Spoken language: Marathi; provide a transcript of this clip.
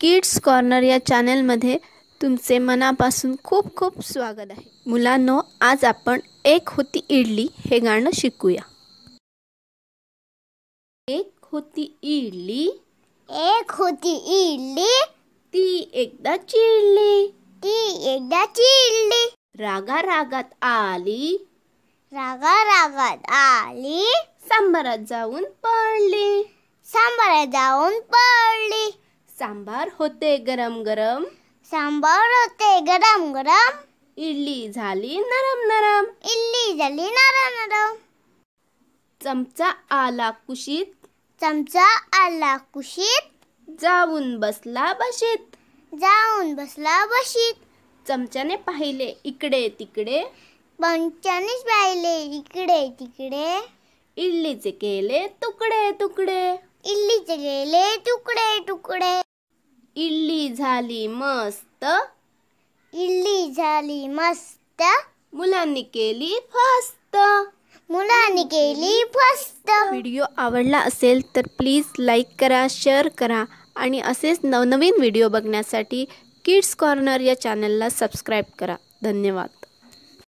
किड्स कॉर्नर या चॅनलमध्ये तुमचे मनापासून खूप खूप स्वागत आहे मुलांनो आज आपण एक होती इडली हे गाणं शिकूया एक होती इडली एक होती इडली ती एकदा चिडली ती एकदा चिडली रागा रागात आली रागा रागात आली सांबारात जाऊन पडली सांबारात जाऊन पड सांबार होते गरम गरम सांबार होते गरम गरम इडली झाली नरम नरम इडली झाली नरम नरम चमचा आला कुशीत चमचा आला कुशीत जाऊन बसला बशीत जाऊन बसला बशीत चमच्याने पाहिले इकडे तिकडे पंचाने पाहिले इकडे तिकडे इडलीचे केले तुकडे तुकडे इडलीचे केले तुकडे तुकडे इडली झाली मस्त इडली झाली मस्त मुलांनी केली फस्त मुलांनी केली फस्त व्हिडिओ आवडला असेल तर प्लीज लाईक करा शेअर करा आणि असेच नवनवीन व्हिडिओ बघण्यासाठी किड्स कॉर्नर या चॅनलला सबस्क्राईब करा धन्यवाद